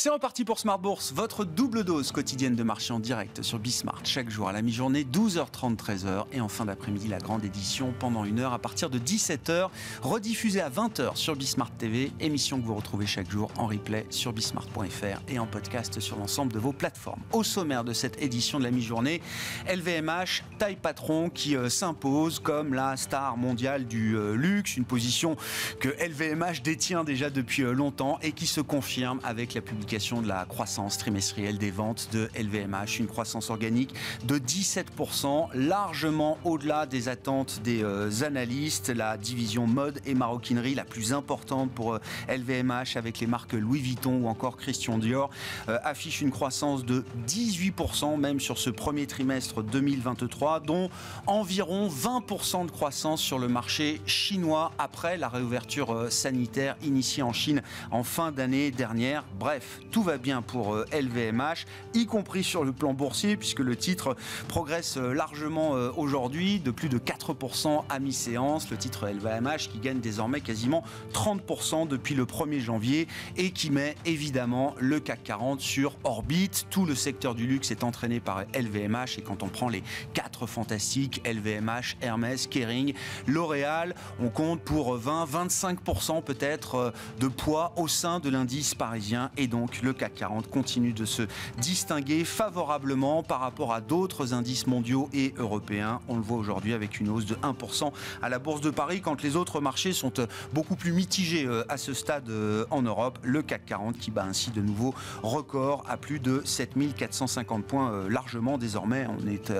C'est reparti pour Smart Bourse, votre double dose quotidienne de marché en direct sur Bismart chaque jour à la mi-journée, 12h30, 13h et en fin d'après-midi la grande édition pendant une heure à partir de 17h, rediffusée à 20h sur Bismart TV, émission que vous retrouvez chaque jour en replay sur bismart.fr et en podcast sur l'ensemble de vos plateformes. Au sommaire de cette édition de la mi-journée, LVMH, taille patron qui euh, s'impose comme la star mondiale du euh, luxe, une position que LVMH détient déjà depuis euh, longtemps et qui se confirme avec la publicité de la croissance trimestrielle des ventes de LVMH, une croissance organique de 17%, largement au-delà des attentes des euh, analystes. La division mode et maroquinerie la plus importante pour LVMH euh, avec les marques Louis Vuitton ou encore Christian Dior euh, affiche une croissance de 18% même sur ce premier trimestre 2023, dont environ 20% de croissance sur le marché chinois après la réouverture sanitaire initiée en Chine en fin d'année dernière. Bref, tout va bien pour LVMH, euh, y compris sur le plan boursier, puisque le titre progresse euh, largement euh, aujourd'hui de plus de 4% à mi-séance. Le titre LVMH qui gagne désormais quasiment 30% depuis le 1er janvier et qui met évidemment le CAC 40 sur orbite. Tout le secteur du luxe est entraîné par LVMH et quand on prend les quatre fantastiques, LVMH, Hermès, Kering, L'Oréal, on compte pour 20-25% peut-être de poids au sein de l'indice parisien et donc le CAC 40 continue de se distinguer favorablement par rapport à d'autres indices mondiaux et européens. On le voit aujourd'hui avec une hausse de 1% à la Bourse de Paris quand les autres marchés sont euh, beaucoup plus mitigés euh, à ce stade euh, en Europe. Le CAC 40 qui bat ainsi de nouveau record à plus de 7450 points largement désormais. On est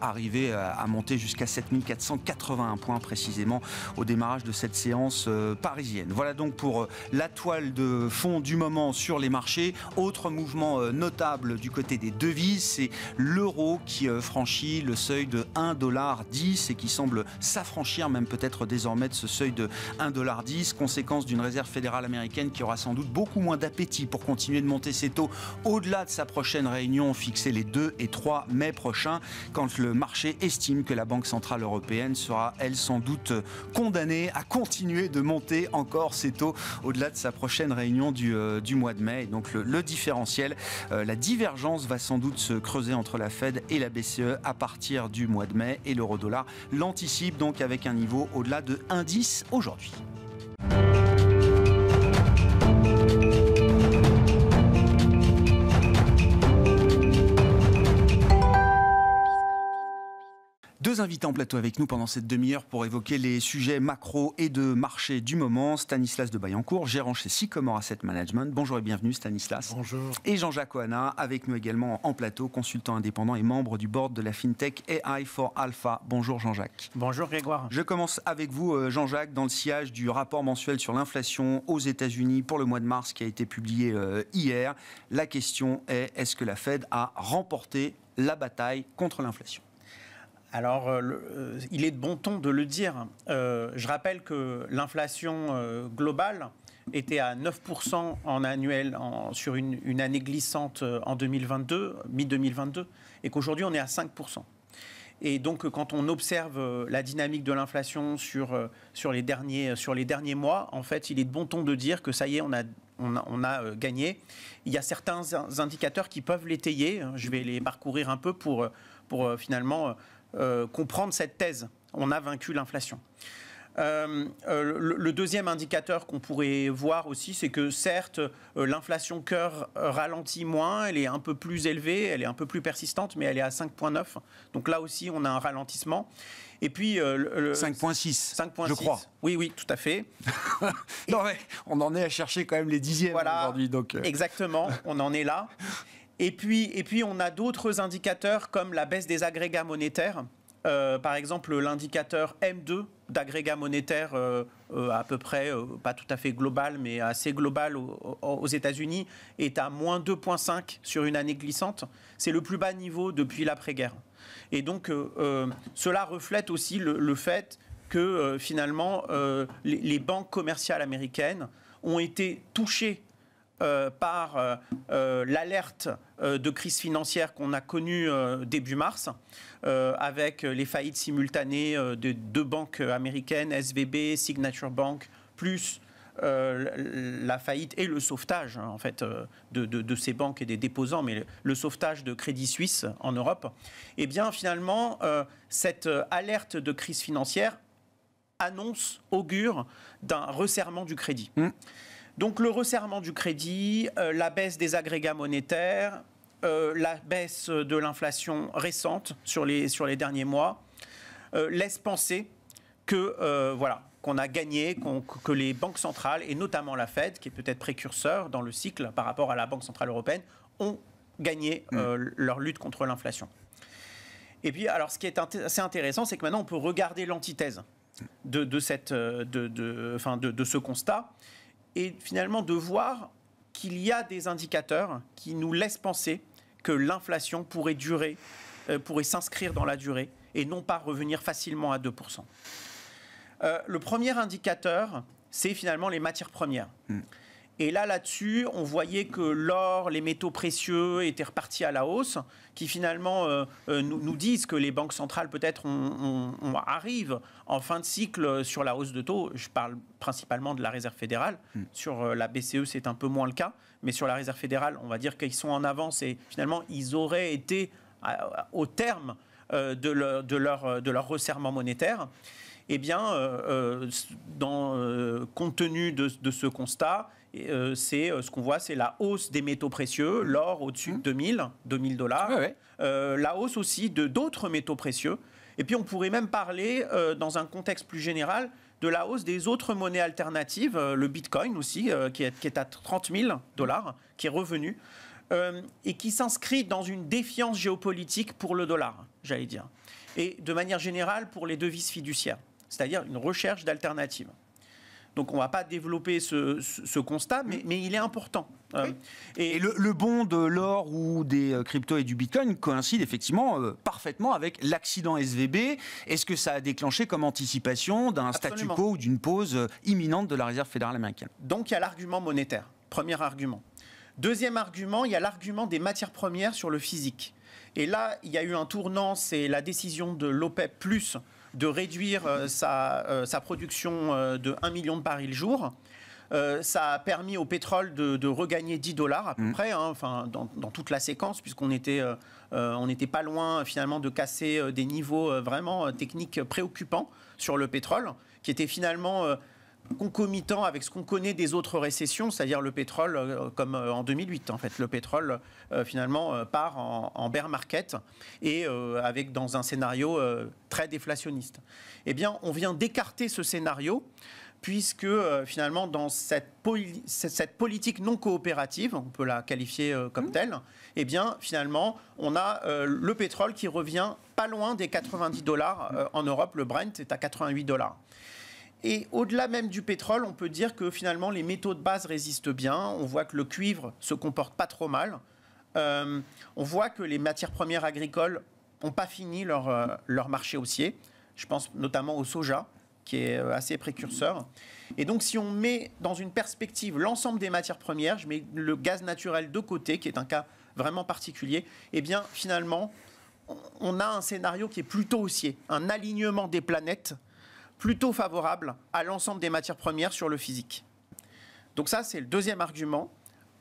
arrivé à monter jusqu'à 7481 points précisément au démarrage de cette séance parisienne. Voilà donc pour la toile de fond du moment sur les marché. Autre mouvement euh, notable du côté des devises, c'est l'euro qui euh, franchit le seuil de 1,10$ et qui semble s'affranchir même peut-être désormais de ce seuil de 1,10$, conséquence d'une réserve fédérale américaine qui aura sans doute beaucoup moins d'appétit pour continuer de monter ses taux au-delà de sa prochaine réunion fixée les 2 et 3 mai prochains, quand le marché estime que la Banque Centrale Européenne sera, elle, sans doute euh, condamnée à continuer de monter encore ses taux au-delà de sa prochaine réunion du mois de mai donc le, différentiel, euh, la divergence va sans doute se creuser entre la Fed et la BCE à partir du mois de mai et l'euro dollar l'anticipe donc avec un niveau au-delà de 1,10 aujourd'hui. Deux en plateau avec nous pendant cette demi-heure pour évoquer les sujets macro et de marché du moment. Stanislas de Bayancourt, gérant chez Sycomore Asset Management. Bonjour et bienvenue Stanislas. Bonjour. Et Jean-Jacques Oana, avec nous également en plateau, consultant indépendant et membre du board de la FinTech AI for Alpha. Bonjour Jean-Jacques. Bonjour Grégoire. Je commence avec vous euh, Jean-Jacques dans le sillage du rapport mensuel sur l'inflation aux États-Unis pour le mois de mars qui a été publié euh, hier. La question est, est-ce que la Fed a remporté la bataille contre l'inflation alors, euh, euh, il est de bon ton de le dire. Euh, je rappelle que l'inflation globale était à 9% en annuel sur une, année glissante en 2022, mi-2022, et qu'aujourd'hui on est à 5%. Et donc, quand on observe la dynamique de l'inflation sur, sur, les derniers, sur les derniers mois, en fait, il est de bon ton de dire que ça y est, on a, on a, gagné. Il y a certains indicateurs qui peuvent l'étayer. Je vais les parcourir un peu pour, pour finalement euh, comprendre cette thèse. On a vaincu l'inflation. Euh, euh, le, deuxième indicateur qu'on pourrait voir aussi, c'est que certes, l'inflation cœur ralentit moins, elle est un peu plus élevée, elle est un peu plus persistante, mais elle est à 5,9. Donc là aussi, on a un ralentissement. Et puis. 5,6. 5,6. Je crois. Oui, oui, tout à fait. non, mais on en est à chercher quand même les dixièmes aujourd'hui. Donc Exactement, on en est là. Et puis, et puis on a d'autres indicateurs comme la baisse des agrégats monétaires. Euh, par exemple, l'indicateur M2 d'agrégats monétaires euh, euh, à peu près, pas tout à fait global, mais assez global aux, États-Unis, est à moins 2,5 sur une année glissante. C'est le plus bas niveau depuis l'après-guerre. Et donc, cela reflète aussi le, fait que finalement, les banques commerciales américaines ont été touchées euh, par euh, euh, l'alerte de crise financière qu'on a connue début mars, avec les faillites simultanées de deux banques américaines, SVB, Signature Bank, plus la faillite et le sauvetage hein, en fait de, ces banques et des déposants, mais le, sauvetage de Crédit Suisse en Europe. Et eh bien finalement, cette alerte de crise financière annonce, augure d'un resserrement du crédit. Mmh. Donc le resserrement du crédit, euh, la baisse des agrégats monétaires, euh, la baisse de l'inflation récente sur les, sur les derniers mois laissent euh, laisse penser que voilà qu'on a gagné, que les banques centrales et notamment la Fed, qui est peut-être précurseur dans le cycle par rapport à la Banque centrale européenne, ont gagné mm. leur lutte contre l'inflation. Et puis, alors, ce qui est assez intéressant, c'est que maintenant, on peut regarder l'antithèse de, cette, de, de, de, de ce constat et finalement de voir qu'il y a des indicateurs qui nous laissent penser que l'inflation pourrait durer, euh, pourrait s'inscrire dans la durée et non pas revenir facilement à 2%. Euh, le premier indicateur, c'est finalement les matières premières. Hmm. Et là, là-dessus, on voyait que l'or, les métaux précieux étaient repartis à la hausse, qui finalement euh, euh, nous, nous, disent que les banques centrales peut-être arrivent en fin de cycle sur la hausse de taux. Je parle principalement de la Réserve fédérale. Hmm. Sur euh, la BCE, c'est un peu moins le cas, mais sur la Réserve fédérale, on va dire qu'ils sont en avance et finalement, ils auraient été au terme de, leur, de, leur, de leur resserrement monétaire eh bien, dans, compte tenu de, ce constat, euh, c'est euh, ce qu'on voit, c'est la hausse des métaux précieux, l'or au-dessus mmh. de 2000, 2000 dollars, euh, la hausse aussi de d'autres métaux précieux. Et puis on pourrait même parler, dans un contexte plus général, de la hausse des autres monnaies alternatives, le Bitcoin aussi, qui qui, est, à 30 000 dollars, qui est revenu, et qui s'inscrit dans une défiance géopolitique pour le dollar, j'allais dire, et de manière générale pour les devises fiduciaires, c'est-à-dire une recherche d'alternatives. Donc on ne va pas développer ce, constat, mm. mais, il est important. Euh, et, le, bond de l'or ou des euh, cryptos et du bitcoin coïncide effectivement euh, parfaitement avec l'accident SVB. Est-ce que ça a déclenché comme anticipation d'un statu quo ou d'une pause imminente de la réserve fédérale américaine Donc il y a l'argument monétaire, premier argument. Deuxième argument, il y a l'argument des matières premières sur le physique. Et là, il y a eu un tournant, c'est la décision de l'OPEP, de réduire euh, euh, sa, production euh, de 1 million de barils jour. ça a permis au pétrole de, regagner 10 dollars à peu mm. près, hein, enfin, dans, toute la séquence, puisqu'on était, on n'était pas loin finalement de casser des niveaux vraiment techniques préoccupants sur le pétrole, qui était finalement concomitant avec ce qu'on connaît des autres récessions, c'est-à-dire le pétrole, euh, comme euh, en 2008. En fait, le pétrole euh, finalement part en, bear market et avec dans un scénario très déflationniste. Eh bien, on vient d'écarter ce scénario puisque finalement dans cette, politique non coopérative, on peut la qualifier comme mmh. telle, eh bien finalement on a le pétrole qui revient pas loin des 90 dollars en Europe, le Brent est à 88 dollars. Et au-delà même du pétrole, on peut dire que finalement les métaux de base résistent bien. On voit que le cuivre se comporte pas trop mal. Euh, on voit que les matières premières agricoles n'ont pas fini leur, euh, leur marché haussier. Je pense notamment au soja, qui est euh, assez précurseur. Et donc, si on met dans une perspective l'ensemble des matières premières, je mets le gaz naturel de côté, qui est un cas vraiment particulier, eh bien, finalement, on a un scénario qui est plutôt haussier, un alignement des planètes plutôt favorable à l'ensemble des matières premières sur le physique. Donc ça, c'est le deuxième argument,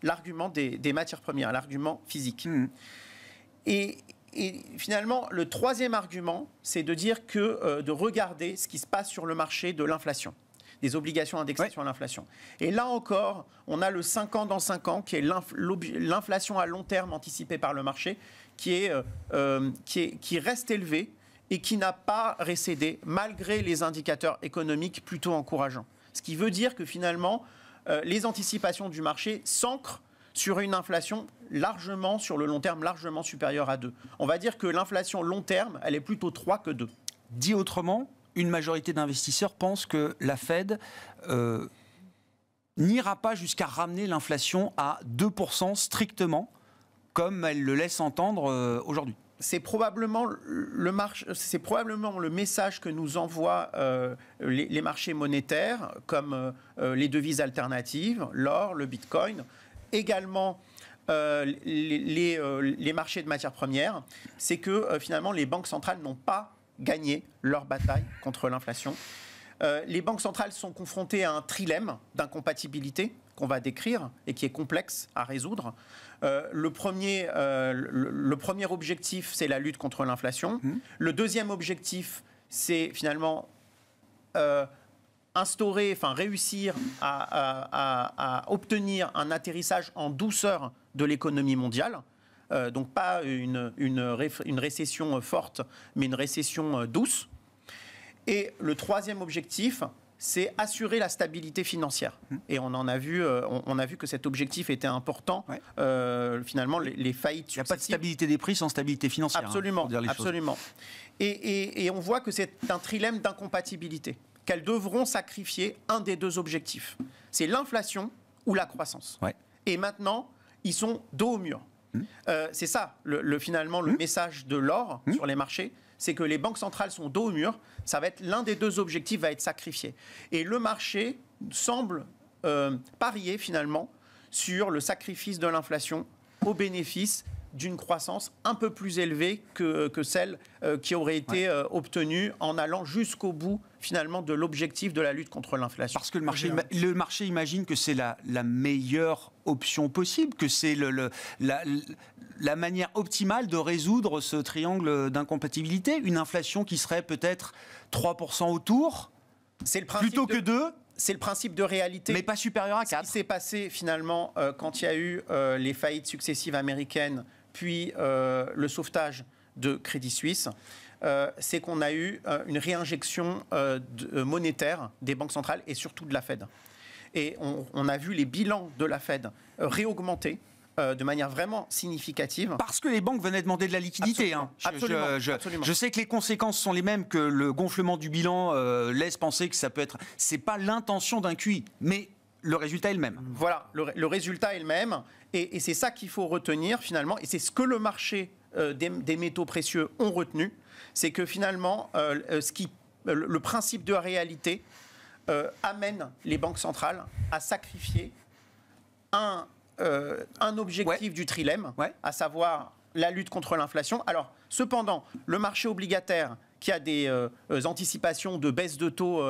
l'argument des, matières premières, l'argument physique. Hmm. Et, finalement, le troisième argument, c'est de dire que euh, de regarder ce qui se passe sur le marché de l'inflation des obligations d'indexation à l'inflation. Et là encore, on a le 5 ans dans 5 ans, qui est l'inflation à long terme anticipée par le marché, qui, est, euh, euh, qui, est, qui reste élevée, et qui n'a pas récédé malgré les indicateurs économiques plutôt encourageants. Ce qui veut dire que finalement, euh, les anticipations du marché s'ancrent sur une inflation largement, sur le long terme, largement supérieure à 2. On va dire que l'inflation long terme, elle est plutôt 3 que 2. Dit autrement, une majorité d'investisseurs pensent que la Fed... Euh, n'ira pas jusqu'à ramener l'inflation à 2% strictement, comme elle le laisse entendre euh, aujourd'hui c'est probablement le c'est probablement le message que nous envoient euh, les, marchés monétaires, comme euh, les devises alternatives, l'or, le Bitcoin, également euh, les, les, marchés de matières premières. C'est que finalement, les banques centrales n'ont pas gagné leur bataille contre l'inflation. les banques centrales sont confrontées à un trilemme d'incompatibilité qu'on va décrire et qui est complexe à résoudre. Euh, euh, le, premier, objectif, c'est la lutte contre l'inflation. Mmh. Le deuxième objectif, c'est finalement euh, instaurer, enfin réussir à, obtenir un atterrissage en douceur de l'économie mondiale. donc pas une, récession forte, mais une récession douce. Et le troisième objectif, c'est assurer la stabilité financière. Mmh. Et on a vu, euh, on, a vu que cet objectif était important. Euh, finalement, les, faillites. Il n'y a pas de stabilité des prix sans stabilité financière. Hein, absolument, absolument. Et, on voit que c'est un trilemme d'incompatibilité qu'elles devront sacrifier un des deux objectifs. C'est l'inflation ou la croissance. Et maintenant, ils sont dos au mur. Mmh. Euh, c'est ça, le, finalement, le mmh. message de l'or sur les marchés, c'est que les banques centrales sont dos au mur. Ça va être l'un des deux objectifs va être sacrifié. Et le marché semble euh, parier finalement sur le sacrifice de l'inflation au bénéfice d'une croissance un peu plus élevée que, celle euh, qui aurait été euh, obtenue en allant jusqu'au bout finalement de l'objectif de la lutte contre l'inflation. Parce que le marché, le marché imagine que c'est la, meilleure option possible, que c'est le, la, manière optimale de résoudre ce triangle d'incompatibilité. Une inflation qui serait peut-être 3% autour, c'est le plutôt que 2 c'est le principe de réalité. Mais pas supérieur à 4. Ce qui s'est passé finalement euh, quand il y a eu euh, les faillites successives américaines, puis euh, le sauvetage de Crédit Suisse, euh, c'est qu'on a eu euh, une réinjection euh, monétaire des banques centrales et surtout de la Fed. Et on, a vu les bilans de la Fed réaugmenter. de manière vraiment significative. Parce que les banques venaient demander de la liquidité. Hein. je, sais que les conséquences sont les mêmes que le gonflement du bilan laisse penser que ça peut être. C'est pas l'intention d'un QI, mais le résultat est le même. Voilà, le, résultat est le même, et, c'est ça qu'il faut retenir finalement, et c'est ce que le marché des, des métaux précieux ont retenu c'est que finalement, euh, euh, euh, le principe de réalité amène les banques centrales à sacrifier un, objectif du trilemme, à savoir la lutte contre l'inflation. Alors, cependant, le marché obligataire qui a des anticipations de baisse de taux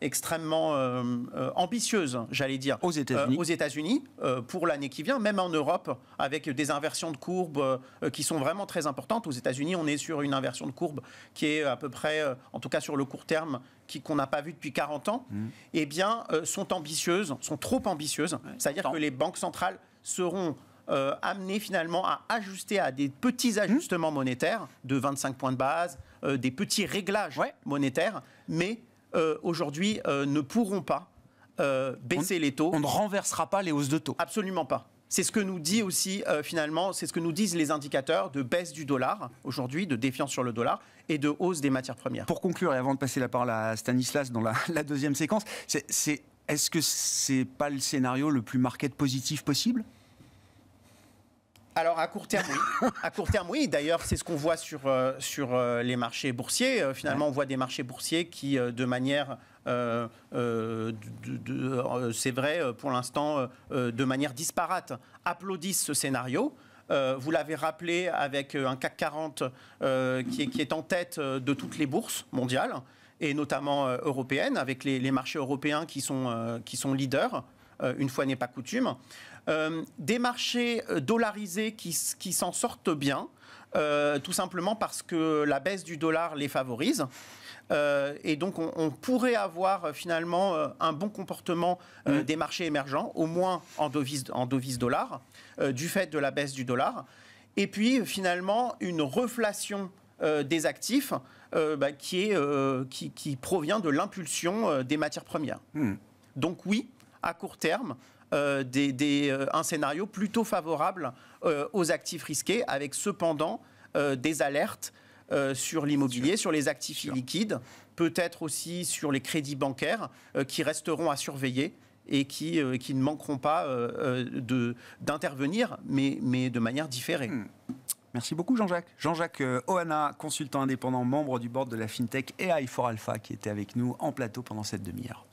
extrêmement ambitieuses, euh, ambitieuse, j'allais dire, aux États-Unis, euh, euh, pour l'année qui vient, même en Europe, avec des inversions de courbes qui sont vraiment très importantes. Aux États-Unis, on est sur une inversion de courbe qui est à peu près, en tout cas sur le court terme, qui, qu'on n'a pas vu depuis 40 ans. Mmh. et eh bien, sont ambitieuses, sont trop ambitieuses. C'est-à-dire que les banques centrales seront amenées finalement à ajuster à des petits mmh. ajustements monétaires de 25 points de base, des petits réglages monétaires, mais euh, aujourd'hui, euh, ne pourront pas euh, baisser les taux. On ne renversera pas les hausses de taux. Absolument pas. C'est ce que nous dit aussi finalement, c'est ce que nous disent les indicateurs de baisse du dollar aujourd'hui, de défiance sur le dollar et de hausse des matières premières. Pour conclure et avant de passer la parole à Stanislas dans la, deuxième séquence, est, est-ce que c'est pas le scénario le plus market positif possible alors à court terme, oui. à court terme, oui. D'ailleurs, c'est ce qu'on voit sur, euh, sur euh, les marchés boursiers. Euh, finalement, on voit des marchés boursiers qui, de manière... c'est vrai pour l'instant de manière disparate, applaudissent ce scénario. vous l'avez rappelé avec un CAC 40 qui est, en tête de toutes les bourses mondiales et notamment européennes, avec les, marchés européens qui sont, qui sont leaders une fois n'est pas coutume. Euh, des marchés euh, dollarisés qui, s'en sortent bien, euh, tout simplement parce que la baisse du dollar les favorise. et donc on, pourrait avoir finalement un bon comportement mmh. des marchés émergents, au moins en devise, en dollar, du fait de la baisse du dollar. Et puis finalement une reflation des actifs bah, qui, est, qui, provient de l'impulsion des matières premières. Mmh. Donc oui, à court terme, euh, euh, un scénario plutôt favorable euh, aux actifs risqués, avec cependant des alertes sur l'immobilier, sur les actifs illiquides, peut-être aussi sur les crédits bancaires qui resteront à surveiller et qui, qui ne manqueront pas d'intervenir, mais, mais, de manière différée. Hmm. Merci beaucoup Jean-Jacques. Jean-Jacques Oana, consultant indépendant, membre du board de la FinTech AI for Alpha, qui était avec nous en plateau pendant cette demi-heure.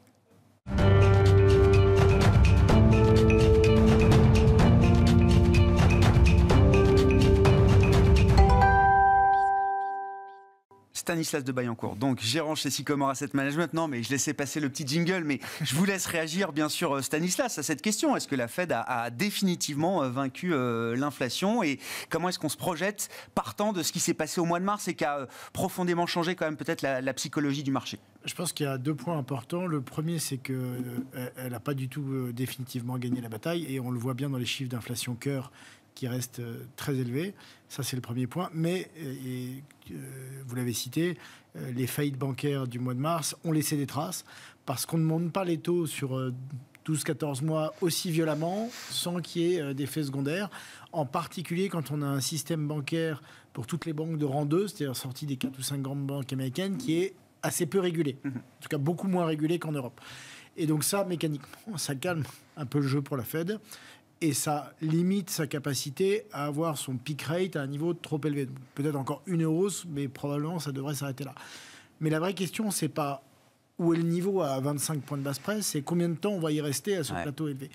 Stanislas de Bayancourt, donc gérant chez Sycomore Asset Management. Non, mais je laissais passer le petit jingle, mais je vous laisse réagir, bien sûr, euh, Stanislas, à cette question. Est-ce que la Fed a, définitivement euh, vaincu euh, l'inflation et comment est-ce qu'on se projette partant de ce qui s'est passé au mois de mars et qui a profondément changé quand même peut-être la, psychologie du marché je pense qu'il y a deux points importants. Le premier, c'est qu'elle n'a pas du tout définitivement gagné la bataille, et on le voit bien dans les chiffres d'inflation cœur qui reste euh, très élevé. Ça, c'est le premier point. Mais, euh, euh, vous l'avez cité, les faillites bancaires du mois de mars ont laissé des traces parce qu'on ne monte pas les taux sur 12-14 mois aussi violemment sans qu'il y ait faits secondaires. En particulier quand on a un système bancaire pour toutes les banques de rang 2, c'est-à-dire sorti des 4 ou 5 grandes banques américaines, qui est assez peu régulé. Mmh. En tout cas, beaucoup moins régulé qu'en Europe. Et donc ça, mécaniquement, ça calme un peu le jeu pour la Fed et ça limite sa capacité à avoir son peak rate à un niveau trop élevé. Peut-être encore une hausse, mais probablement ça devrait s'arrêter là. Mais la vraie question, c'est pas où est le niveau à 25 points de basse presse, c'est combien de temps on va y rester à ce plateau élevé.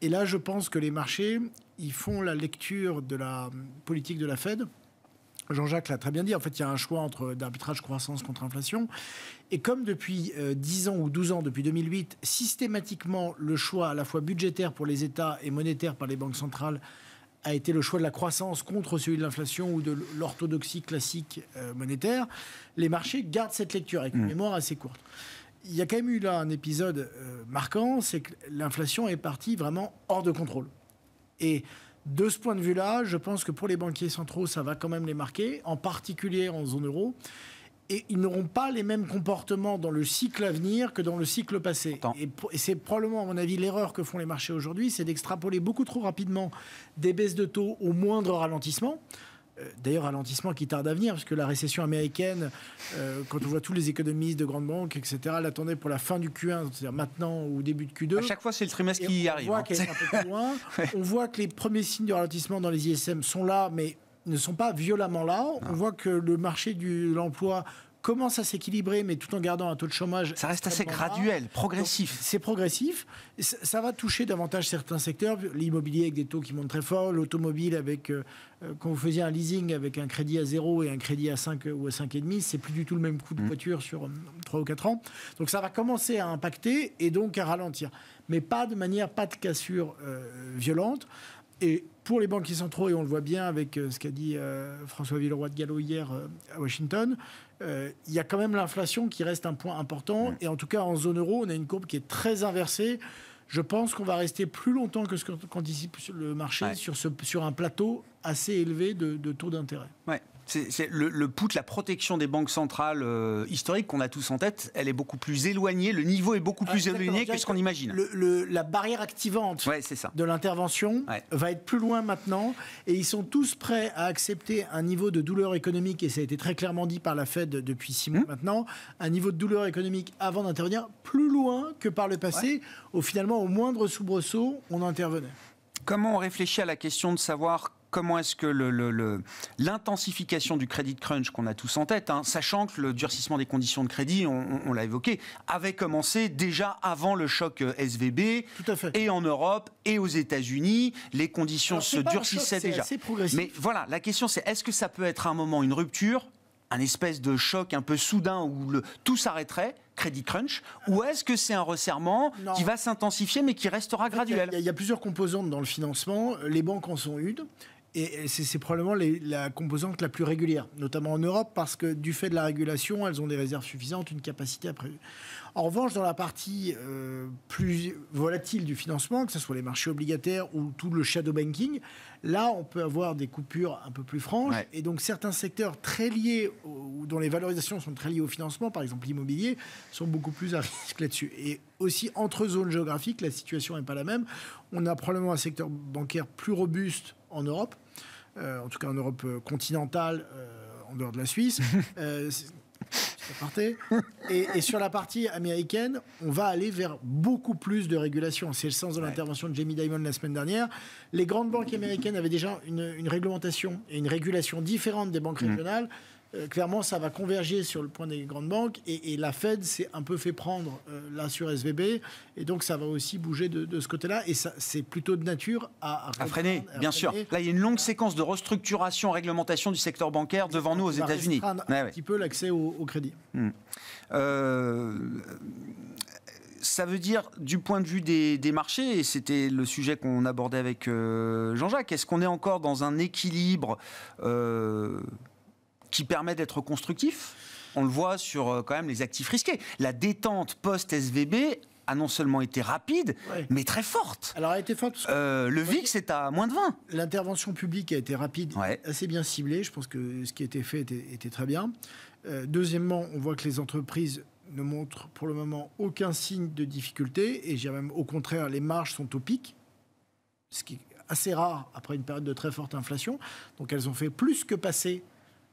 Et là, je pense que les marchés, ils font la lecture de la politique de la Fed Jean-Jacques l'a très bien dit, en fait, il y a un choix entre d'arbitrage croissance contre inflation. Et comme depuis 10 euh, ans ou 12 ans, depuis 2008, systématiquement, le choix à la fois budgétaire pour les États et monétaire par les banques centrales a été le choix de la croissance contre celui de l'inflation ou de l'orthodoxie classique euh, monétaire, les marchés gardent cette lecture avec une mmh. mémoire assez courte. Il y a quand même eu là un épisode euh, marquant, c'est que l'inflation est partie vraiment hors de contrôle. Et de ce point de vue-là, je pense que pour les banquiers centraux, ça va quand même les marquer, en particulier en zone euro. Et ils n'auront pas les mêmes comportements dans le cycle à venir que dans le cycle passé. Et, c'est probablement, à mon avis, l'erreur que font les marchés aujourd'hui, c'est d'extrapoler beaucoup trop rapidement des baisses de taux au moindre ralentissement. Euh, d'ailleurs, ralentissement qui tarde à venir, parce que la récession américaine, euh, quand on voit tous les économistes de grandes banques, etc., l'attendaient pour la fin du Q1, c'est-à-dire maintenant ou début de Q2. À chaque fois, c'est le trimestre qui arrive. Voit hein. est un peu loin. On voit que les premiers signes de ralentissement dans les ISM sont là, mais ne sont pas violemment là. On voit que le marché de l'emploi commence à s'équilibrer, mais tout en gardant un taux de chômage. Ça reste assez graduel, progressif. C'est progressif. Ça va toucher davantage certains secteurs, l'immobilier avec des taux qui montent très fort, l'automobile avec. Euh, euh, quand vous faisiez un leasing avec un crédit à zéro et un crédit à 5 ou à 5,5, c'est plus du tout le même coût de mmh. voiture sur 3 euh, ou 4 ans. Donc ça va commencer à impacter et donc à ralentir. Mais pas de manière, pas de cassure violente. Et pour les banquiers centraux, et on le voit bien avec ce qu'a dit François Villeroy de Gallo hier à Washington, euh, il y a quand même l'inflation qui reste un point important. Et en tout cas, en zone euro, on a une courbe qui est très inversée. Je pense qu'on va rester plus longtemps que ce qu'anticipe le marché sur, sur un plateau assez élevé de, taux d'intérêt. C'est le, le put, la protection des banques centrales euh, historiques qu'on a tous en tête, elle est beaucoup plus éloignée, le niveau est beaucoup ah, plus éloigné que ce qu'on imagine. la barrière activante de l'intervention va être plus loin maintenant et ils sont tous prêts à accepter un niveau de douleur économique, et ça a été très clairement dit par la Fed depuis six mois mmh. maintenant, un niveau de douleur économique avant d'intervenir plus loin que par le passé, finalement au moindre soubresaut, on intervenait. Comment on réfléchit à la question de savoir comment est-ce que l'intensification le, du crédit crunch qu'on a tous en tête, hein, sachant que le durcissement des conditions de crédit, on, l'a évoqué, avait commencé déjà avant le choc euh, SVB, Tout à fait. et en Europe, et aux États-Unis, les conditions se durcissaient déjà. Assez Mais voilà, la question c'est est-ce que ça peut être à un moment une rupture un espèce de choc un peu soudain où tout s'arrêterait, crédit crunch, ou est-ce que c'est un resserrement qui va s'intensifier mais qui restera graduel Il y, y, a plusieurs composantes dans le financement. Les banques en sont une. Et c'est probablement la composante la plus régulière, notamment en Europe, parce que du fait de la régulation, elles ont des réserves suffisantes, une capacité à prévu. En revanche, dans la partie euh, plus volatile du financement, que ce soit les marchés obligataires ou tout le shadow banking, là, on peut avoir des coupures un peu plus franches. Et donc, certains secteurs très liés, ou dont les valorisations sont très liées au financement, par exemple l'immobilier, sont beaucoup plus à risque là-dessus. Et aussi, entre zones géographiques, la situation n'est pas la même. On a probablement un secteur bancaire plus robuste en Europe euh, en tout cas en Europe euh, continentale, euh, en dehors de la Suisse. Et, sur la partie américaine, on va aller vers beaucoup plus de régulation. C'est le sens de l'intervention de Jamie Dimon la semaine dernière. Les grandes banques américaines avaient déjà une, réglementation et une régulation différente des banques mm. régionales. Euh, clairement, ça va converger sur le point des grandes banques. Et, la Fed s'est un peu fait prendre euh, là sur SVB. Et donc, ça va aussi bouger de, ce côté-là. Et c'est plutôt de nature à, freiner, bien sûr. Là, il y a une longue séquence de restructuration, réglementation du secteur bancaire devant nous aux États-Unis. Un, petit peu l'accès au, crédit. Hmm. Euh, ça veut dire, du point de vue des, marchés, et c'était le sujet qu'on abordait avec Jean-Jacques, est-ce qu'on est encore dans un équilibre euh qui permet d'être constructif. On le voit sur euh, quand même les actifs risqués. La détente post-SVB a non seulement été rapide, mais très forte. Alors, a été forte. Euh, le VIX est à moins de 20. L'intervention publique a été rapide, assez bien ciblée. Je pense que ce qui a été fait était, très bien. Euh, deuxièmement, on voit que les entreprises ne montrent pour le moment aucun signe de difficulté. Et j'ai même, au contraire, les marges sont au pic, ce qui est assez rare après une période de très forte inflation. Donc, elles ont fait plus que passer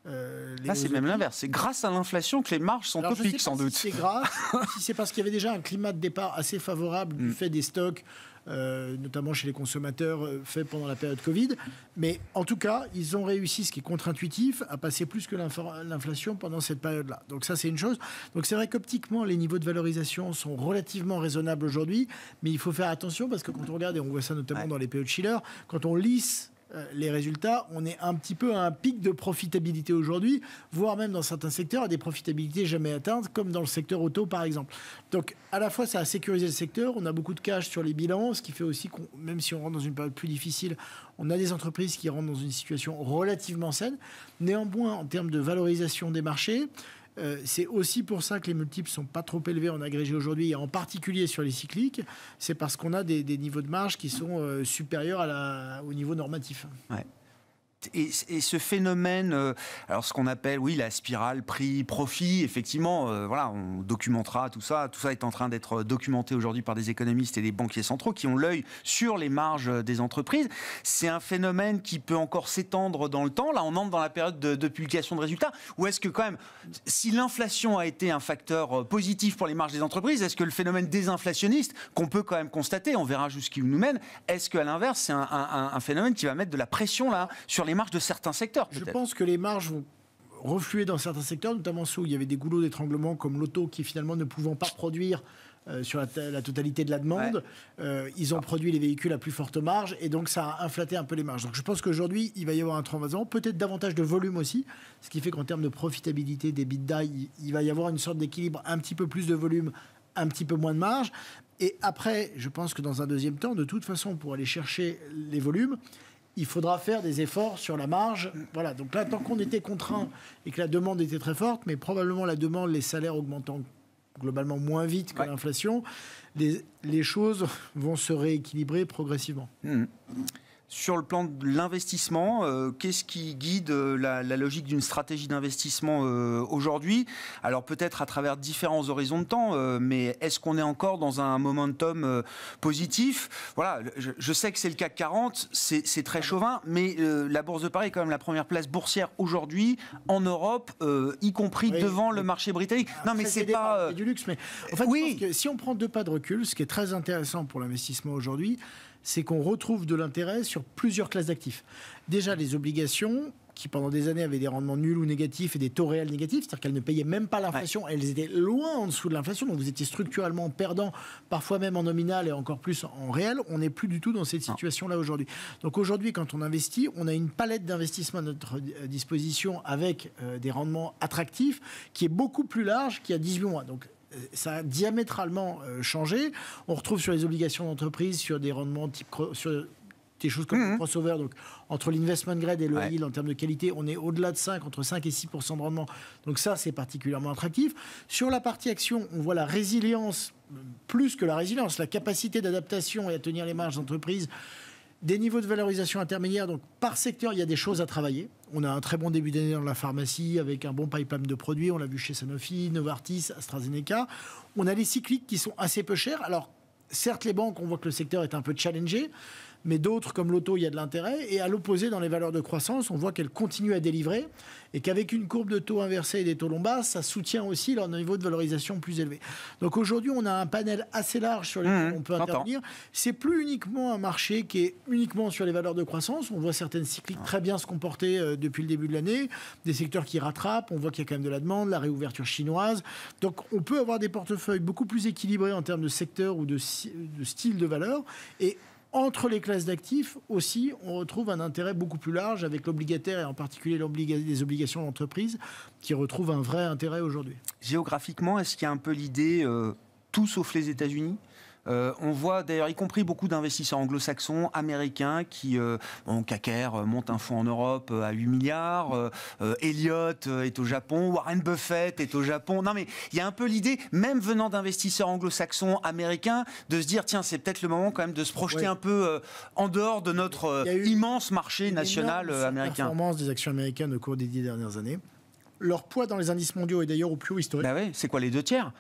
euh, c'est même l'inverse. C'est grâce à l'inflation que les marges sont topiques sans doute. C'est grâce, si c'est parce qu'il y avait déjà un climat de départ assez favorable du mm. fait des stocks, euh, notamment chez les consommateurs, euh, faits pendant la période Covid. Mais en tout cas, ils ont réussi, ce qui est contre-intuitif, à passer plus que l'inflation pendant cette période-là. Donc ça, c'est une chose. Donc c'est vrai qu'optiquement, les niveaux de valorisation sont relativement raisonnables aujourd'hui, mais il faut faire attention parce que quand on regarde, et on voit ça notamment dans les PE de Schiller, quand on lisse euh, les résultats, on est un petit peu à un pic de profitabilité aujourd'hui, voire même dans certains secteurs à des profitabilités jamais atteintes, comme dans le secteur auto par exemple. Donc à la fois ça a sécurisé le secteur, on a beaucoup de cash sur les bilans, ce qui fait aussi qu'on, même si on rentre dans une période plus difficile, on a des entreprises qui rentrent dans une situation relativement saine. Néanmoins, en termes de valorisation des marchés, euh, c'est aussi pour ça que les multiples sont pas trop élevés en agrégé aujourd'hui, et en particulier sur les cycliques. C'est parce qu'on a des, niveaux de marge qui sont euh, supérieurs au niveau normatif et, ce phénomène, euh, alors ce qu'on appelle, oui, la spirale prix-profit, effectivement, euh, voilà, on documentera tout ça. Tout ça est en train d'être documenté aujourd'hui par des économistes et des banquiers centraux qui ont l'œil sur les marges des entreprises. C'est un phénomène qui peut encore s'étendre dans le temps. Là, on entre dans la période de, publication de résultats. Ou est-ce que quand même, si l'inflation a été un facteur euh, positif pour les marges des entreprises, est-ce que le phénomène désinflationniste qu'on peut quand même constater, on verra jusqu'où nous mène, est-ce qu'à l'inverse, c'est un, un phénomène qui va mettre de la pression là sur les les marges de certains secteurs. Je pense que les marges vont refluer dans certains secteurs, notamment ceux où il y avait des goulots d'étranglement comme l'auto qui finalement ne pouvant pas produire euh, sur la, totalité de la demande. Euh, ils ont produit les véhicules à plus forte marge et donc ça a inflaté un peu les marges. Donc je pense qu'aujourd'hui, il va y avoir un transvasement, peut-être davantage de volume aussi, ce qui fait qu'en termes de profitabilité des bidas, il va y avoir une sorte d'équilibre, un petit peu plus de volume, un petit peu moins de marge. Et après, je pense que dans un deuxième temps, de toute façon, pour aller chercher les volumes, il faudra faire des efforts sur la marge. Voilà, donc là, tant qu'on était contraint et que la demande était très forte, mais probablement la demande, les salaires augmentant globalement moins vite que l'inflation, les, choses vont se rééquilibrer progressivement. Mmh. Sur le plan de l'investissement, euh, qu'est-ce qui guide euh, la, logique d'une stratégie d'investissement euh, aujourd'hui Alors peut-être à travers différents horizons de temps, mais est-ce qu'on est encore dans un momentum positif Voilà, je, sais que c'est le CAC 40, c'est très chauvin, mais la Bourse de Paris est quand même la première place boursière aujourd'hui en Europe, y compris devant le marché britannique. non, mais c'est pas du luxe, mais en fait, oui. si on prend deux pas de recul, ce qui est très intéressant pour l'investissement aujourd'hui, c'est qu'on retrouve de l'intérêt sur plusieurs classes d'actifs. Déjà, les obligations, qui pendant des années avaient des rendements nuls ou négatifs et des taux réels négatifs, c'est-à-dire qu'elles ne payaient même pas l'inflation, elles étaient loin en dessous de l'inflation, donc vous étiez structurellement perdant, parfois même en nominal et encore plus en réel, on n'est plus du tout dans cette situation-là aujourd'hui. Donc aujourd'hui, quand on investit, on a une palette d'investissements à notre euh, disposition avec euh, des rendements attractifs qui est beaucoup plus large qu'il y a 18 mois. Donc euh, ça a diamétralement euh, changé. On retrouve sur les obligations d'entreprise, sur des rendements type sur des choses comme mmh. crossover. Donc, entre l'investment grade et le yield en termes de qualité, on est au-delà de 5, entre 5 et 6 de rendement. Donc, ça, c'est particulièrement attractif. Sur la partie action, on voit la résilience, plus que la résilience, la capacité d'adaptation et à tenir les marges d'entreprise des niveaux de valorisation intermédiaires, donc par secteur, il y a des choses à travailler. On a un très bon début d'année dans la pharmacie avec un bon pipeline de produits. On l'a vu chez Sanofi, Novartis, AstraZeneca. On a les cycliques qui sont assez peu chers. Alors, certes, les banques, on voit que le secteur est un peu challengé mais d'autres, comme l'auto, il y a de l'intérêt. Et à l'opposé, dans les valeurs de croissance, on voit qu'elles continuent à délivrer et qu'avec une courbe de taux inversée et des taux longs bas, ça soutient aussi leur niveau de valorisation plus élevé. Donc aujourd'hui, on a un panel assez large sur lequel mmh, on peut intervenir. C'est plus uniquement un marché qui est uniquement sur les valeurs de croissance. On voit certaines cycliques très bien se comporter euh, depuis le début de l'année, des secteurs qui rattrapent. On voit qu'il y a quand même de la demande, la réouverture chinoise. Donc on peut avoir des portefeuilles beaucoup plus équilibrés en termes de secteur ou de, de style de valeur. Et entre les classes d'actifs aussi, on retrouve un intérêt beaucoup plus large avec l'obligataire et en particulier les obligations d'entreprise qui retrouvent un vrai intérêt aujourd'hui. Géographiquement, est-ce qu'il y a un peu l'idée euh, tout sauf les États-Unis euh, on voit d'ailleurs, y compris beaucoup d'investisseurs anglo-saxons, américains, qui, en euh, Kaker euh, monte un fonds en Europe à 8 milliards, Elliott est au Japon, Warren Buffett est au Japon. Non mais il y a un peu l'idée, même venant d'investisseurs anglo-saxons, américains, de se dire, tiens, c'est peut-être le moment quand même de se projeter un peu en dehors de notre immense marché national américain. La performance des actions américaines au cours des dix dernières années. Leur poids dans les indices mondiaux est d'ailleurs au plus haut historique. Bah ouais, c'est quoi les deux tiers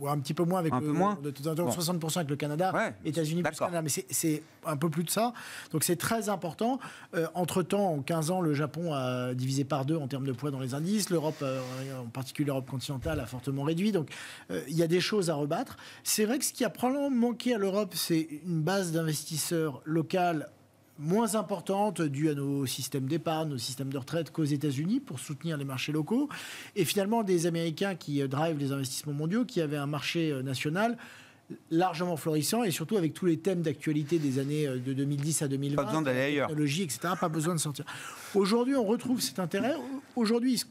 ou un petit peu moins avec un moins. De, 60% avec le Canada, États-Unis plus Canada, mais c'est un peu plus de ça. Donc c'est très important. Euh, entre-temps, en 15 ans, le Japon a divisé par deux en termes de poids dans les indices. L'Europe, euh, en particulier l'Europe continentale, a fortement réduit. Donc euh, il y a des choses à rebattre. C'est vrai que ce qui a probablement manqué à l'Europe, c'est une base d'investisseurs locales moins importante due à nos systèmes d'épargne, nos systèmes de retraite qu'aux États-Unis pour soutenir les marchés locaux. Et finalement, des Américains qui euh, drivent les investissements mondiaux, qui avaient un marché euh, national euh, largement florissant et surtout avec tous les thèmes d'actualité des années de 2010 à 2020. Pas besoin d'aller ailleurs. Technologie, etc. Pas besoin de sortir. Aujourd'hui, on retrouve cet intérêt. Aujourd'hui,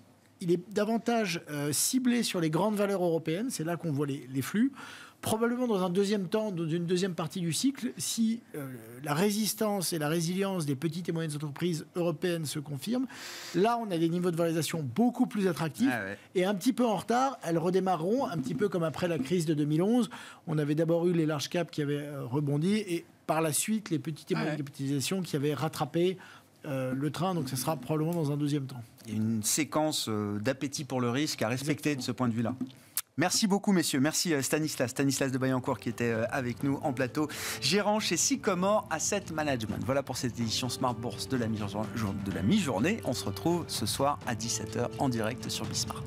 il est davantage euh, ciblé sur les grandes valeurs européennes, c'est là qu'on voit les, flux. Probablement dans un deuxième temps, dans une deuxième partie du cycle, si euh, la résistance et la résilience des petites et moyennes entreprises européennes se confirment, là on a des niveaux de valorisation beaucoup plus attractifs ah et un petit peu en retard, elles redémarreront un petit peu comme après la crise de 2011. On avait d'abord eu les large caps qui avaient euh, rebondi et par la suite les petites et ah moyennes capitalisations qui avaient rattrapé euh, le train, donc ce sera probablement dans un deuxième temps. une séquence euh, d'appétit pour le risque à respecter de ce point de vue-là. Merci beaucoup, messieurs. Merci euh, Stanislas, Stanislas de Bayancourt qui était avec nous en plateau, gérant chez Sycomore Asset Management. Voilà pour cette édition Smart Bourse de la mi-journée. On se retrouve ce soir à 17h en direct sur Bismart.